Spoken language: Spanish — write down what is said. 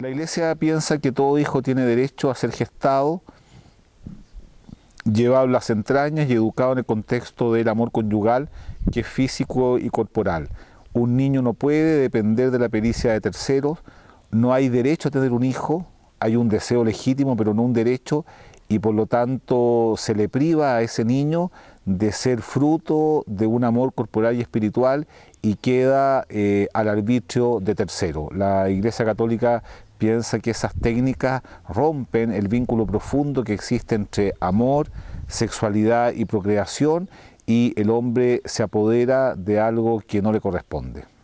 La iglesia piensa que todo hijo tiene derecho a ser gestado, llevado en las entrañas y educado en el contexto del amor conyugal, que es físico y corporal. Un niño no puede depender de la pericia de terceros, no hay derecho a tener un hijo, hay un deseo legítimo, pero no un derecho, y por lo tanto se le priva a ese niño de ser fruto de un amor corporal y espiritual y queda eh, al arbitrio de tercero. La Iglesia Católica piensa que esas técnicas rompen el vínculo profundo que existe entre amor, sexualidad y procreación y el hombre se apodera de algo que no le corresponde.